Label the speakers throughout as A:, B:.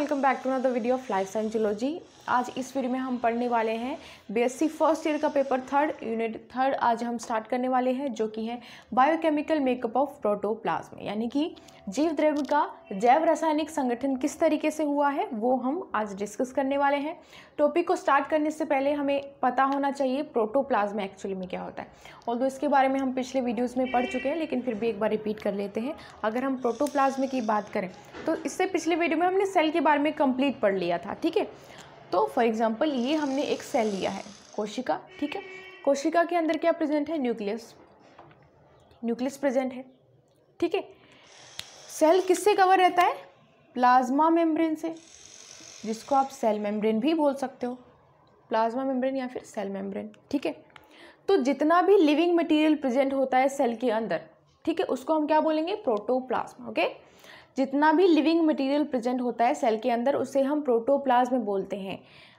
A: welcome back to another video of Life geology आज इस video में हम पढ़ने वाले हैं बीएससी फर्स्ट ईयर का पेपर थर्ड यूनिट थर्ड आज हम स्टार्ट करने वाले हैं जो कि है बायोकेमिकल मेकअप ऑफ प्रोटोप्लाज्म यानी कि जीव द्रव्य का जैव रासायनिक संगठन किस तरीके से हुआ है वो हम आज डिस्कस करने वाले हैं टॉपिक को स्टार्ट करने से पहले हमें पता होना चाहिए प्रोटोप्लाज्म एक्चुअली में क्या होता है और तो इसके बारे में हम पिछले वीडियोज़ में पढ़ चुके हैं लेकिन फिर भी एक बार रिपीट कर लेते हैं अगर हम प्रोटोप्लाज्म की बात करें तो इससे पिछले वीडियो में हमने सेल के बारे में कंप्लीट पढ़ लिया था ठीक है तो फॉर एग्ज़ाम्पल ये हमने एक सेल लिया है कोशिका ठीक है कोशिका के अंदर क्या प्रेजेंट है न्यूक्लियस न्यूक्लियस प्रेजेंट है ठीक है सेल किससे कवर रहता है प्लाज्मा मेम्ब्रेन से जिसको आप सेल मेम्ब्रेन भी बोल सकते हो प्लाज्मा मेम्ब्रेन या फिर सेल मेम्ब्रेन ठीक है तो जितना भी लिविंग मटेरियल प्रेजेंट होता है सेल के अंदर ठीक है उसको हम क्या बोलेंगे प्रोटोप्लाज्मा ओके okay? जितना भी लिविंग मटेरियल प्रेजेंट होता है सेल के अंदर उसे हम प्रोटोप्लाज्म बोलते हैं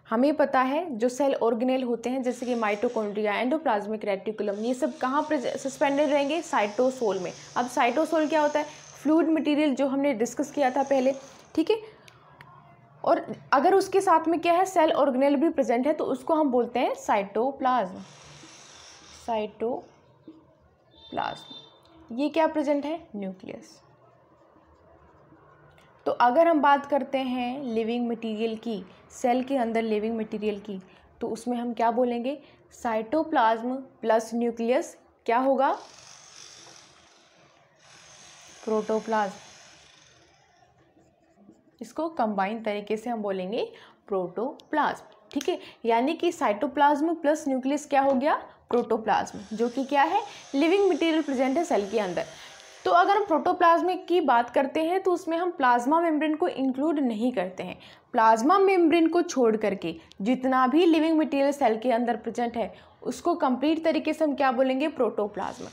A: हमें पता है जो सेल ऑर्गेनेल होते हैं जैसे कि माइटोकॉन्ड्रिया एंडोप्लाज्मिक रेटिकुलम ये सब कहाँ सस्पेंडेड रहेंगे साइटोसोल में अब साइटोसोल क्या होता है फ्लूड मटेरियल जो हमने डिस्कस किया था पहले ठीक है और अगर उसके साथ में क्या है सेल ऑर्गेनेल भी प्रेजेंट है तो उसको हम बोलते हैं साइटोप्लाज्म साइटोप्लाज्म ये क्या प्रेजेंट है न्यूक्लियस तो अगर हम बात करते हैं लिविंग मटेरियल की सेल के अंदर लिविंग मटेरियल की तो उसमें हम क्या बोलेंगे साइटोप्लाज्म प्लस न्यूक्लियस क्या होगा प्रोटोप्लाज्म इसको कंबाइन तरीके से हम बोलेंगे प्रोटोप्लाज्म ठीक है यानी कि साइटोप्लाज्म प्लस न्यूक्लियस क्या हो गया प्रोटोप्लाज्म जो कि क्या है लिविंग मटेरियल प्रेजेंट है सेल के अंदर तो अगर हम प्रोटोप्लाज्मिक की बात करते हैं तो उसमें हम प्लाज्मा मेम्ब्रेन को इंक्लूड नहीं करते हैं प्लाज्मा मेम्ब्रेन को छोड़ करके जितना भी लिविंग मटेरियल सेल के अंदर प्रेजेंट है उसको कंप्लीट तरीके से हम क्या बोलेंगे प्रोटोप्लाज्मा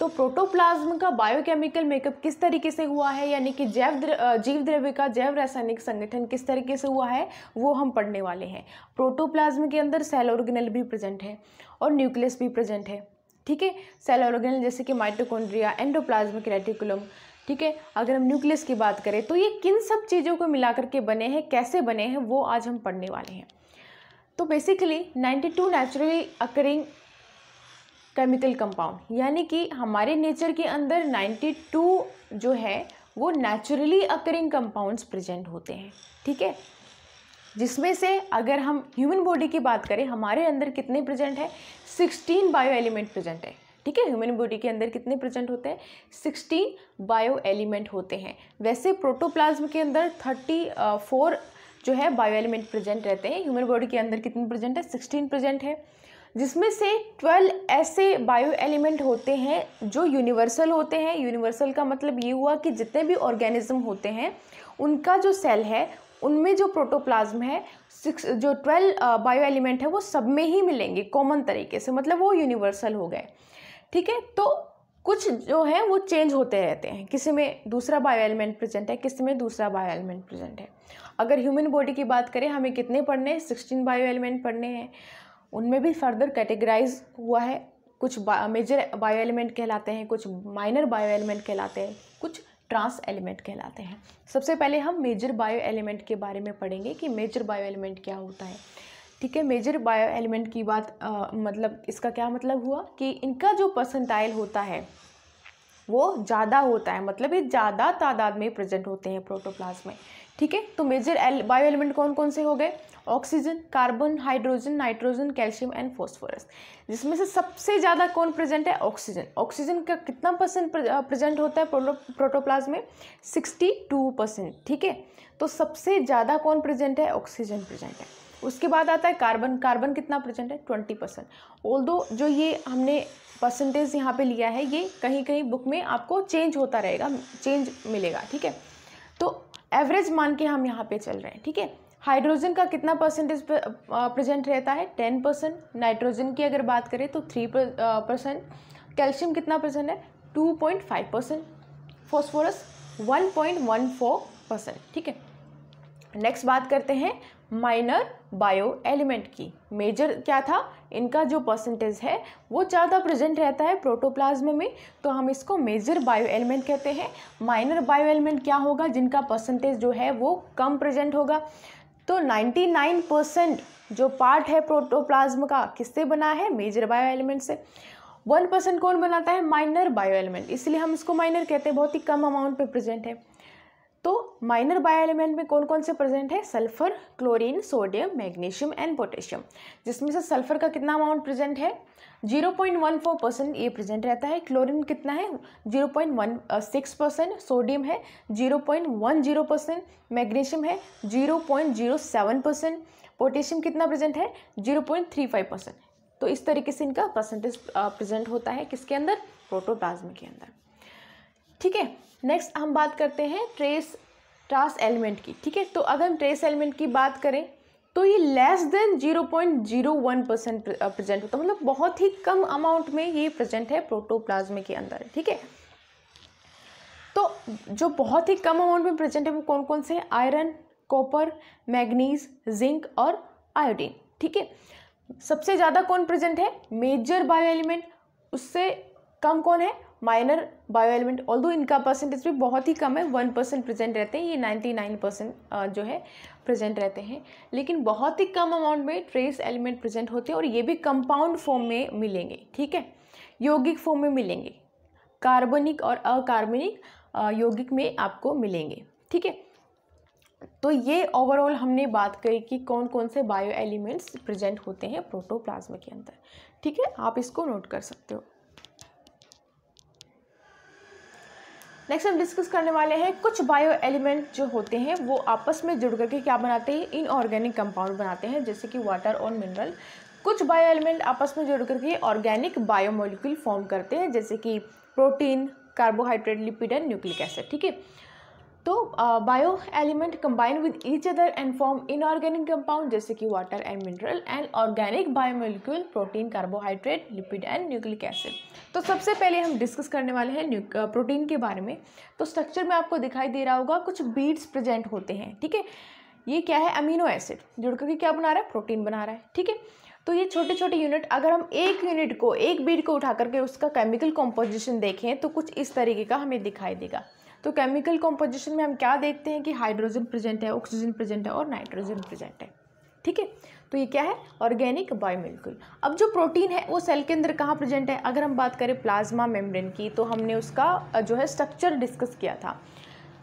A: तो प्रोटोप्लाज्म का बायोकेमिकल मेकअप किस तरीके से हुआ है यानी कि जैव द्र, जीव द्रव्य का जैव रासायनिक संगठन किस तरीके से हुआ है वो हम पढ़ने वाले हैं प्रोटोप्लाज्म के अंदर सेल ऑर्गेनल भी प्रेजेंट है और न्यूक्लियस भी प्रेजेंट है ठीक है सेल ऑर्गेनल जैसे कि माइटोकॉन्ड्रिया एंडोप्लाज्मिक रेटिकुलम ठीक है अगर हम न्यूक्लियस की बात करें तो ये किन सब चीज़ों को मिलाकर के बने हैं कैसे बने हैं वो आज हम पढ़ने वाले हैं तो basically 92 naturally occurring chemical compound यानी कि हमारे नेचर के अंदर 92 जो है वो नेचुरली अकरिंग कंपाउंड्स प्रेजेंट होते हैं ठीक है जिसमें से अगर हम ह्यूमन बॉडी की बात करें हमारे अंदर कितने प्रेजेंट है सिक्सटीन बायो एलिमेंट प्रेजेंट है ठीक है ह्यूमन बॉडी के अंदर कितने प्रेजेंट होते हैं सिक्सटीन बायो एलिमेंट होते हैं वैसे प्रोटोप्लाज्म के अंदर थर्टी फोर जो है बायो एलिमेंट प्रेजेंट रहते हैं ह्यूमन बॉडी के अंदर कितने प्रेजेंट है सिक्सटीन प्रेजेंट है जिसमें से ट्वेल्व ऐसे बायो एलिमेंट होते हैं जो यूनिवर्सल होते हैं यूनिवर्सल का मतलब ये हुआ कि जितने भी ऑर्गेनिज्म होते हैं उनका जो सेल है उनमें जो प्रोटोप्लाज्म है सिक्स जो ट्वेल्व बायो एलिमेंट है वो सब में ही मिलेंगे कॉमन तरीके से मतलब वो यूनिवर्सल हो गए ठीक है तो कुछ जो है वो चेंज होते रहते हैं किसी में दूसरा बायो एलिमेंट प्रेजेंट है किसी में दूसरा बायो एलिमेंट प्रेजेंट है अगर ह्यूमन बॉडी की बात करें हमें कितने पढ़ने हैं सिक्सटीन बायो एलिमेंट पढ़ने हैं उनमें भी फर्दर कैटेगराइज हुआ है कुछ मेजर बायो एलिमेंट कहलाते हैं कुछ माइनर बायो एलिमेंट कहलाते हैं कुछ ट्रांस एलिमेंट कहलाते हैं सबसे पहले हम मेजर बायो एलिमेंट के बारे में पढ़ेंगे कि मेजर बायो एलिमेंट क्या होता है ठीक है मेजर बायो एलिमेंट की बात आ, मतलब इसका क्या मतलब हुआ कि इनका जो पर्सेंटाइल होता है वो ज़्यादा होता है मतलब ये ज़्यादा तादाद में प्रेजेंट होते हैं प्रोटोप्लाज्म में ठीक है तो मेजर एल बायो एलिमेंट कौन कौन से हो गए oxygen carbon hydrogen nitrogen calcium and phosphorus जिसमें से सबसे ज़्यादा कौन प्रेजेंट है ऑक्सीजन ऑक्सीजन का कितना परसेंट प्रेजेंट होता है प्रोटोप्लाज में सिक्सटी टू परसेंट ठीक है तो सबसे ज़्यादा कौन प्रेजेंट है ऑक्सीजन प्रेजेंट है उसके बाद आता है कार्बन कार्बन कितना प्रेजेंट है ट्वेंटी परसेंट ऑल जो ये हमने परसेंटेज यहाँ पे लिया है ये कहीं कहीं बुक में आपको चेंज होता रहेगा चेंज मिलेगा ठीक है तो एवरेज मान के हम यहाँ पे चल रहे हैं ठीक है हाइड्रोजन का कितना परसेंटेज प्रेजेंट रहता है टेन परसेंट नाइट्रोजन की अगर बात करें तो थ्री परसेंट कैल्शियम कितना परसेंट है two point five percent phosphorus one point one four percent ठीक है नेक्स्ट बात करते हैं माइनर बायो एलिमेंट की मेजर क्या था इनका जो परसेंटेज है वो ज़्यादा प्रेजेंट रहता है प्रोटोप्लाज्म में तो हम इसको मेजर बायो एलिमेंट कहते हैं माइनर बायो एलिमेंट क्या होगा जिनका परसेंटेज जो है वो कम प्रेजेंट होगा तो 99 परसेंट जो पार्ट है प्रोटोप्लाज्म का किससे बना है मेजर बायो एलिमेंट से वन परसेंट कौन बनाता है माइनर बायो एलिमेंट इसलिए हम इसको माइनर कहते हैं बहुत ही कम अमाउंट पे प्रेजेंट है तो माइनर बायो एलिमेंट में कौन कौन से प्रेजेंट है sulphur chlorine sodium magnesium and potassium जिसमें से सल्फर का कितना अमाउंट प्रेजेंट है 0.14 परसेंट ये प्रेजेंट रहता है क्लोरीन कितना है 0.16 परसेंट सोडियम है 0.10 परसेंट मैग्नीशियम है 0.07 परसेंट पोटेशियम कितना प्रेजेंट है 0.35 परसेंट तो इस तरीके से इनका परसेंटेज प्रेजेंट होता है किसके अंदर प्रोटोप्लाज्म के अंदर ठीक है नेक्स्ट हम बात करते हैं ट्रेस ट्रास एलिमेंट की ठीक है तो अगर हम ट्रेस एलिमेंट की बात करें तो ये less than zero point zero one percent present होता है मतलब बहुत ही कम अमाउंट में ये प्रेजेंट है प्रोटोप्लाज्मे के अंदर ठीक है तो जो बहुत ही कम अमाउंट में प्रेजेंट है वो कौन कौन से आयरन कॉपर मैग्नीज जिंक और आयोडीन ठीक है सबसे ज़्यादा कौन प्रेजेंट है मेजर बायो एलिमेंट उससे कम कौन है माइनर बायो एलिमेंट ऑल इनका परसेंटेज भी बहुत ही कम है वन परसेंट प्रेजेंट रहते हैं ये नाइन्टी नाइन परसेंट जो है प्रेजेंट रहते हैं लेकिन बहुत ही कम अमाउंट में ट्रेस एलिमेंट प्रेजेंट होते हैं और ये भी कंपाउंड फॉर्म में मिलेंगे ठीक है यौगिक फॉर्म में मिलेंगे कार्बनिक और अकार्बनिक यौगिक में आपको मिलेंगे ठीक है तो ये ओवरऑल हमने बात करी कि कौन कौन से बायो एलिमेंट्स प्रेजेंट होते हैं प्रोटोप्लाज्मा के अंदर ठीक है आप इसको नोट कर सकते हो नेक्स्ट हम डिस्कस करने वाले हैं कुछ बायो एलिमेंट जो होते हैं वो आपस में जुड़ करके क्या बनाते हैं इनऑर्गेनिक कंपाउंड बनाते हैं जैसे कि वाटर और मिनरल कुछ बायो एलिमेंट आपस में जुड़ करके ऑर्गेनिक बायोमोलिक्यूल फॉर्म करते हैं जैसे कि protein carbohydrate lipid and nucleic acid ठीक है तो bio element combine with each other and form inorganic compound जैसे कि water and mineral and organic biomolecule protein carbohydrate lipid and nucleic acid तो सबसे पहले हम डिस्कस करने वाले हैं प्रोटीन के बारे में तो स्ट्रक्चर में आपको दिखाई दे रहा होगा कुछ बीड्स प्रेजेंट होते हैं ठीक है ये क्या है अमीनो एसिड जुड़कर के क्या बना रहा है प्रोटीन बना रहा है ठीक है तो ये छोटे छोटे यूनिट अगर हम एक यूनिट को एक बीड को उठा करके उसका केमिकल कॉम्पोजिशन देखें तो कुछ इस तरीके का हमें दिखाई देगा तो केमिकल कॉम्पोजिशन में हम क्या देखते हैं कि हाइड्रोजन प्रेजेंट है ऑक्सीजन प्रेजेंट है और नाइट्रोजन प्रेजेंट है ठीक है तो ये क्या है ऑर्गेनिक बायोमोलिक्यूल अब जो प्रोटीन है वो सेल के अंदर कहाँ प्रेजेंट है अगर हम बात करें प्लाज्मा मेम्ब्रेन की तो हमने उसका जो है स्ट्रक्चर डिस्कस किया था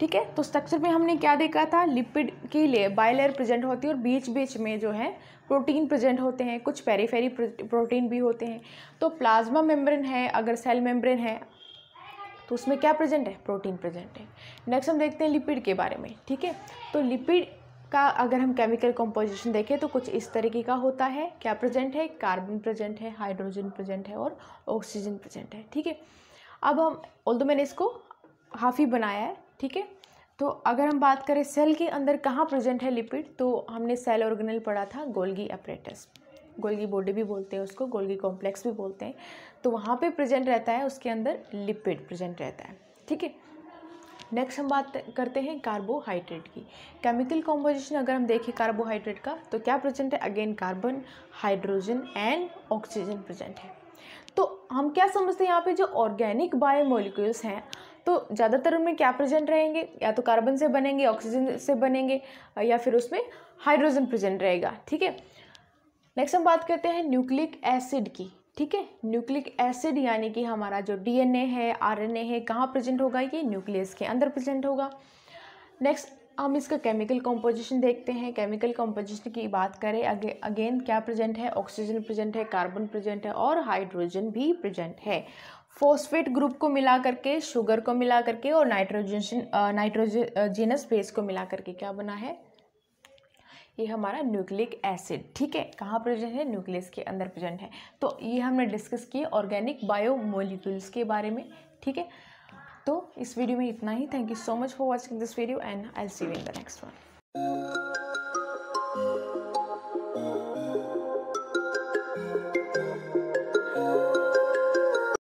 A: ठीक है तो स्ट्रक्चर में हमने क्या देखा था लिपिड के लिए बायलेयर प्रेजेंट होती है और बीच बीच में जो है प्रोटीन प्रेजेंट होते हैं कुछ पेरीफेरी प्रोटीन भी होते हैं तो प्लाज्मा मेम्ब्रेन है अगर सेल मेम्ब्रेन है तो उसमें क्या प्रेजेंट है प्रोटीन प्रेजेंट है नेक्स्ट हम देखते हैं लिपिड के बारे में ठीक है तो लिपिड का अगर हम केमिकल कंपोजिशन देखें तो कुछ इस तरीके का होता है क्या प्रेजेंट है कार्बन प्रेजेंट है हाइड्रोजन प्रेजेंट है और ऑक्सीजन प्रेजेंट है ठीक है अब हम ऑल दो मैंने इसको हाफ ही बनाया है ठीक है तो अगर हम बात करें सेल के अंदर कहाँ प्रेजेंट है लिपिड तो हमने सेल ऑर्गेनल पढ़ा था गोल्गी अपरेटस गोल्गी बॉडी भी बोलते हैं उसको गोल्गी कॉम्प्लेक्स भी बोलते हैं तो वहाँ पे प्रेजेंट रहता है उसके अंदर लिपिड प्रेजेंट रहता है ठीक है नेक्स्ट हम बात करते हैं कार्बोहाइड्रेट की केमिकल कॉम्पोजिशन अगर हम देखें कार्बोहाइड्रेट का तो क्या प्रेजेंट है again carbon hydrogen and oxygen present है तो हम क्या समझते हैं यहाँ पे जो ऑर्गेनिक बायोमोलिक्यूल्स हैं तो ज़्यादातर उनमें क्या प्रेजेंट रहेंगे या तो कार्बन से बनेंगे ऑक्सीजन से बनेंगे या फिर उसमें हाइड्रोजन प्रेजेंट रहेगा ठीक है नेक्स्ट हम बात करते हैं न्यूक्लिक एसिड की ठीक है न्यूक्लिक एसिड यानी कि हमारा जो डीएनए है आरएनए है कहाँ प्रेजेंट होगा ये न्यूक्लियस के अंदर प्रेजेंट होगा नेक्स्ट हम इसका केमिकल कॉम्पोजिशन देखते हैं केमिकल कॉम्पोजिशन की बात करें अगे अगेन क्या प्रेजेंट है ऑक्सीजन प्रेजेंट है कार्बन प्रेजेंट है और हाइड्रोजन भी प्रेजेंट है फोस्फेट ग्रुप को मिला करके शुगर को मिला करके और नाइट्रोजन नाइट्रोजनस बेस को मिला करके क्या बना है ये हमारा न्यूक्लिक एसिड ठीक है कहाँ प्रेजेंट है न्यूक्लियस के अंदर प्रेजेंट है तो ये हमने डिस्कस किए ऑर्गेनिक बायोमोलिक्यूल्स के बारे में ठीक है तो इस वीडियो में इतना ही thank you so much for watching this video and I see you in the next one